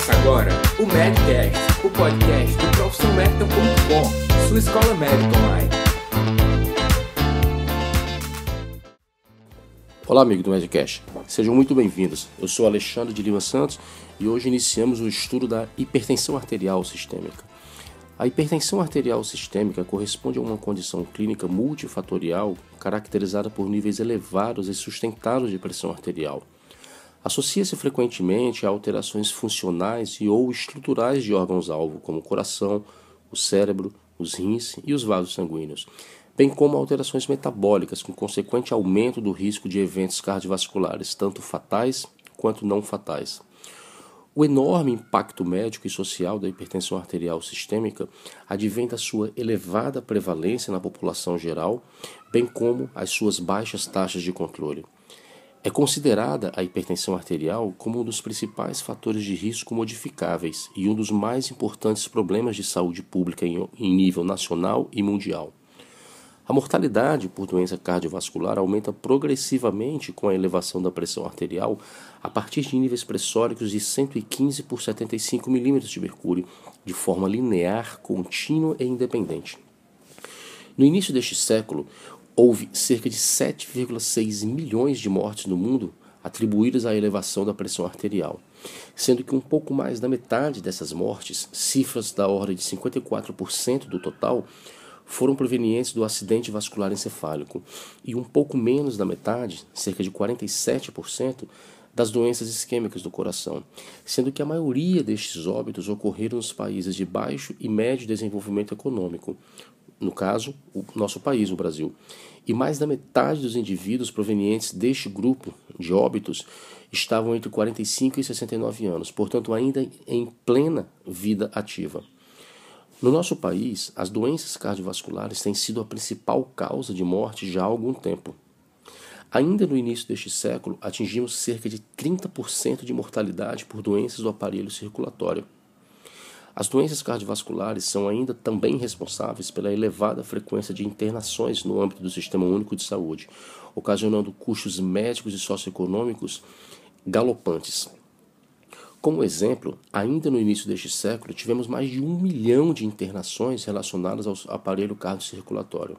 Começa agora o Medcast, o podcast do profissionalmedical.com, sua escola médica online. Olá, amigo do Medcast. Sejam muito bem-vindos. Eu sou Alexandre de Lima Santos e hoje iniciamos o estudo da hipertensão arterial sistêmica. A hipertensão arterial sistêmica corresponde a uma condição clínica multifatorial caracterizada por níveis elevados e sustentados de pressão arterial, Associa-se frequentemente a alterações funcionais e ou estruturais de órgãos-alvo, como o coração, o cérebro, os rins e os vasos sanguíneos, bem como alterações metabólicas, com consequente aumento do risco de eventos cardiovasculares, tanto fatais quanto não fatais. O enorme impacto médico e social da hipertensão arterial sistêmica advém da sua elevada prevalência na população geral, bem como as suas baixas taxas de controle. É considerada a hipertensão arterial como um dos principais fatores de risco modificáveis e um dos mais importantes problemas de saúde pública em nível nacional e mundial. A mortalidade por doença cardiovascular aumenta progressivamente com a elevação da pressão arterial a partir de níveis pressóricos de 115 por 75 milímetros de mercúrio, de forma linear, contínua e independente. No início deste século, Houve cerca de 7,6 milhões de mortes no mundo atribuídas à elevação da pressão arterial, sendo que um pouco mais da metade dessas mortes, cifras da ordem de 54% do total, foram provenientes do acidente vascular encefálico e um pouco menos da metade, cerca de 47%, das doenças isquêmicas do coração, sendo que a maioria destes óbitos ocorreram nos países de baixo e médio desenvolvimento econômico, no caso, o nosso país, o Brasil. E mais da metade dos indivíduos provenientes deste grupo de óbitos estavam entre 45 e 69 anos, portanto, ainda em plena vida ativa. No nosso país, as doenças cardiovasculares têm sido a principal causa de morte já há algum tempo. Ainda no início deste século, atingimos cerca de 30% de mortalidade por doenças do aparelho circulatório. As doenças cardiovasculares são ainda também responsáveis pela elevada frequência de internações no âmbito do Sistema Único de Saúde, ocasionando custos médicos e socioeconômicos galopantes. Como exemplo, ainda no início deste século, tivemos mais de um milhão de internações relacionadas ao aparelho cardiocirculatório.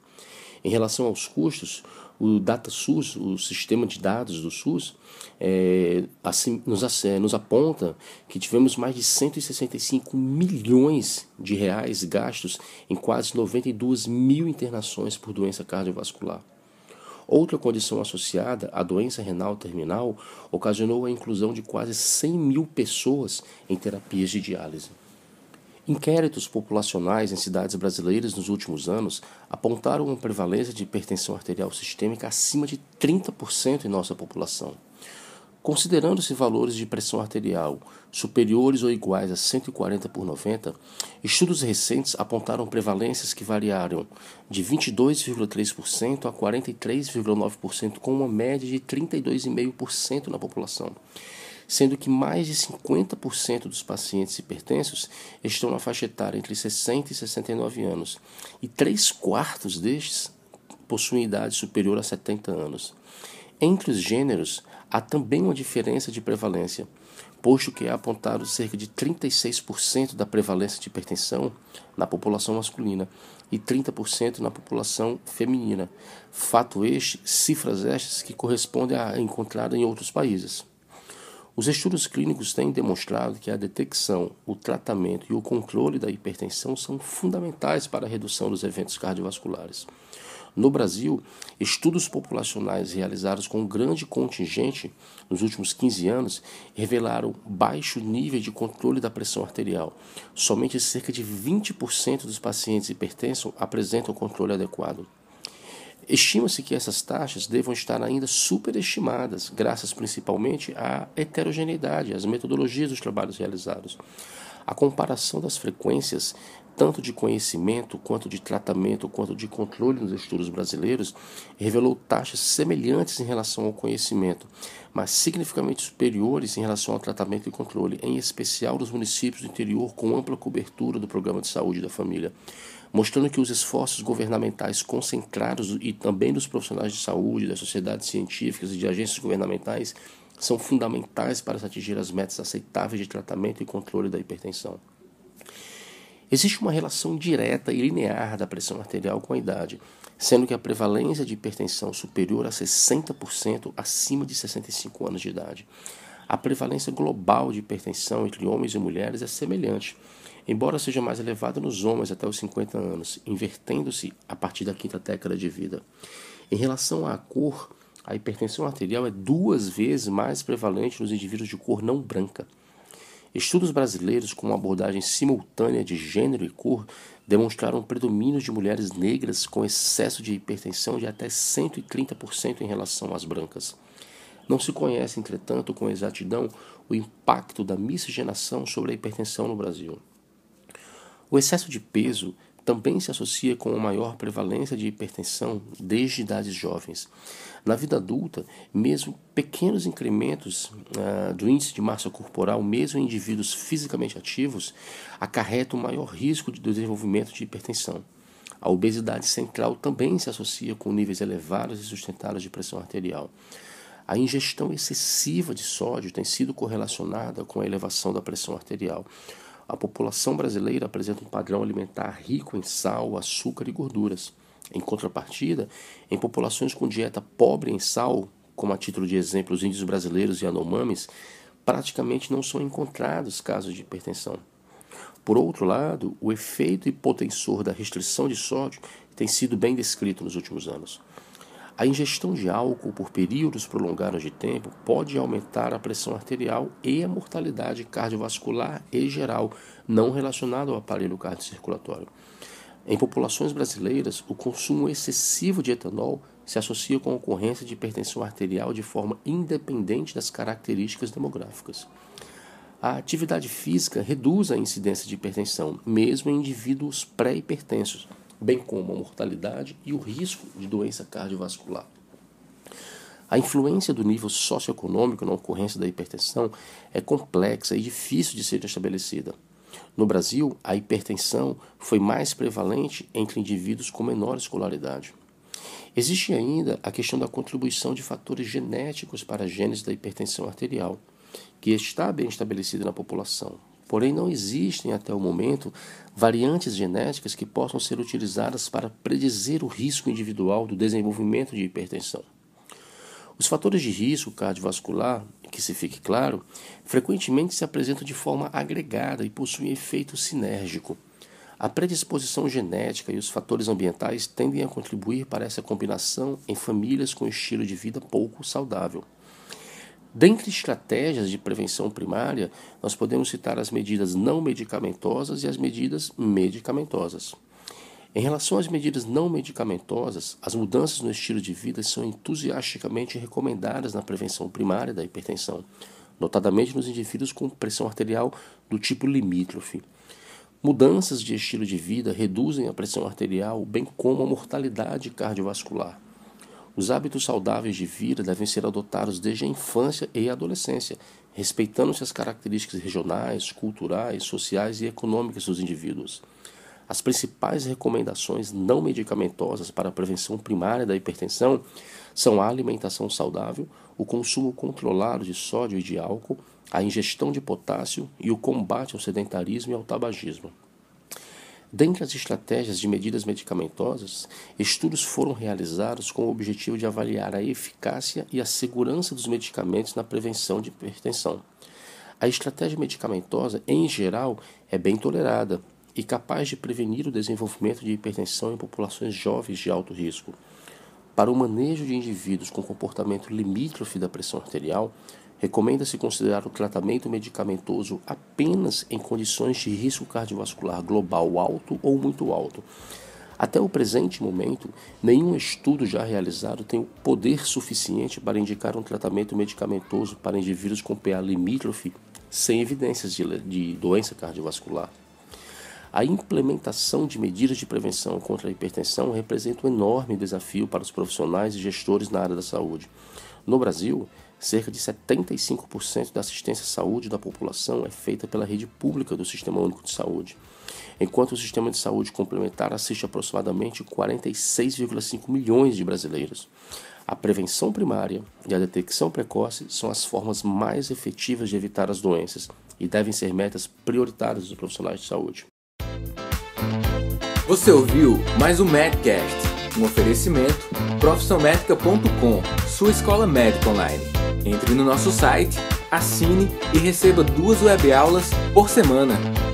Em relação aos custos, o DataSUS, o sistema de dados do SUS, é, assim, nos, é, nos aponta que tivemos mais de 165 milhões de reais gastos em quase 92 mil internações por doença cardiovascular. Outra condição associada à doença renal terminal ocasionou a inclusão de quase 100 mil pessoas em terapias de diálise. Inquéritos populacionais em cidades brasileiras nos últimos anos apontaram uma prevalência de hipertensão arterial sistêmica acima de 30% em nossa população. Considerando-se valores de pressão arterial superiores ou iguais a 140 por 90, estudos recentes apontaram prevalências que variaram de 22,3% a 43,9%, com uma média de 32,5% na população sendo que mais de 50% dos pacientes hipertensos estão na faixa etária entre 60 e 69 anos, e 3 quartos destes possuem idade superior a 70 anos. Entre os gêneros, há também uma diferença de prevalência, posto que é apontado cerca de 36% da prevalência de hipertensão na população masculina e 30% na população feminina. Fato este, cifras estas que correspondem a encontrada em outros países. Os estudos clínicos têm demonstrado que a detecção, o tratamento e o controle da hipertensão são fundamentais para a redução dos eventos cardiovasculares. No Brasil, estudos populacionais realizados com um grande contingente nos últimos 15 anos revelaram baixo nível de controle da pressão arterial. Somente cerca de 20% dos pacientes hipertensos apresentam controle adequado. Estima-se que essas taxas devam estar ainda superestimadas, graças principalmente à heterogeneidade, às metodologias dos trabalhos realizados. A comparação das frequências, tanto de conhecimento, quanto de tratamento, quanto de controle nos estudos brasileiros, revelou taxas semelhantes em relação ao conhecimento, mas significativamente superiores em relação ao tratamento e controle, em especial nos municípios do interior com ampla cobertura do programa de saúde da família mostrando que os esforços governamentais concentrados e também dos profissionais de saúde, das sociedades científicas e de agências governamentais são fundamentais para se atingir as metas aceitáveis de tratamento e controle da hipertensão. Existe uma relação direta e linear da pressão arterial com a idade, sendo que a prevalência de hipertensão superior a 60% acima de 65 anos de idade. A prevalência global de hipertensão entre homens e mulheres é semelhante, Embora seja mais elevada nos homens até os 50 anos, invertendo-se a partir da quinta década de vida. Em relação à cor, a hipertensão arterial é duas vezes mais prevalente nos indivíduos de cor não branca. Estudos brasileiros com uma abordagem simultânea de gênero e cor demonstraram predomínio de mulheres negras com excesso de hipertensão de até 130% em relação às brancas. Não se conhece, entretanto, com exatidão o impacto da miscigenação sobre a hipertensão no Brasil. O excesso de peso também se associa com a maior prevalência de hipertensão desde idades jovens. Na vida adulta, mesmo pequenos incrementos ah, do índice de massa corporal, mesmo em indivíduos fisicamente ativos, acarretam um maior risco de desenvolvimento de hipertensão. A obesidade central também se associa com níveis elevados e sustentados de pressão arterial. A ingestão excessiva de sódio tem sido correlacionada com a elevação da pressão arterial. A população brasileira apresenta um padrão alimentar rico em sal, açúcar e gorduras. Em contrapartida, em populações com dieta pobre em sal, como a título de exemplo os índios brasileiros e anomames, praticamente não são encontrados casos de hipertensão. Por outro lado, o efeito hipotensor da restrição de sódio tem sido bem descrito nos últimos anos. A ingestão de álcool por períodos prolongados de tempo pode aumentar a pressão arterial e a mortalidade cardiovascular e geral não relacionada ao aparelho cardiocirculatório. Em populações brasileiras, o consumo excessivo de etanol se associa com a ocorrência de hipertensão arterial de forma independente das características demográficas. A atividade física reduz a incidência de hipertensão, mesmo em indivíduos pré-hipertensos bem como a mortalidade e o risco de doença cardiovascular. A influência do nível socioeconômico na ocorrência da hipertensão é complexa e difícil de ser estabelecida. No Brasil, a hipertensão foi mais prevalente entre indivíduos com menor escolaridade. Existe ainda a questão da contribuição de fatores genéticos para a gênese da hipertensão arterial, que está bem estabelecida na população, Porém, não existem até o momento variantes genéticas que possam ser utilizadas para predizer o risco individual do desenvolvimento de hipertensão. Os fatores de risco cardiovascular, que se fique claro, frequentemente se apresentam de forma agregada e possuem efeito sinérgico. A predisposição genética e os fatores ambientais tendem a contribuir para essa combinação em famílias com estilo de vida pouco saudável. Dentre estratégias de prevenção primária, nós podemos citar as medidas não medicamentosas e as medidas medicamentosas. Em relação às medidas não medicamentosas, as mudanças no estilo de vida são entusiasticamente recomendadas na prevenção primária da hipertensão, notadamente nos indivíduos com pressão arterial do tipo limítrofe. Mudanças de estilo de vida reduzem a pressão arterial, bem como a mortalidade cardiovascular. Os hábitos saudáveis de vida devem ser adotados desde a infância e a adolescência, respeitando-se as características regionais, culturais, sociais e econômicas dos indivíduos. As principais recomendações não medicamentosas para a prevenção primária da hipertensão são a alimentação saudável, o consumo controlado de sódio e de álcool, a ingestão de potássio e o combate ao sedentarismo e ao tabagismo. Dentre as estratégias de medidas medicamentosas, estudos foram realizados com o objetivo de avaliar a eficácia e a segurança dos medicamentos na prevenção de hipertensão. A estratégia medicamentosa, em geral, é bem tolerada e capaz de prevenir o desenvolvimento de hipertensão em populações jovens de alto risco. Para o manejo de indivíduos com comportamento limítrofe da pressão arterial, Recomenda-se considerar o tratamento medicamentoso apenas em condições de risco cardiovascular global alto ou muito alto. Até o presente momento, nenhum estudo já realizado tem o poder suficiente para indicar um tratamento medicamentoso para indivíduos com PA limítrofe sem evidências de, de doença cardiovascular. A implementação de medidas de prevenção contra a hipertensão representa um enorme desafio para os profissionais e gestores na área da saúde. No Brasil, Cerca de 75% da assistência à saúde da população é feita pela rede pública do Sistema Único de Saúde, enquanto o sistema de saúde complementar assiste aproximadamente 46,5 milhões de brasileiros. A prevenção primária e a detecção precoce são as formas mais efetivas de evitar as doenças e devem ser metas prioritárias dos profissionais de saúde. Você ouviu mais um Medcast, um oferecimento profissionalmedica.com, sua escola médica online. Entre no nosso site, assine e receba duas webaulas por semana.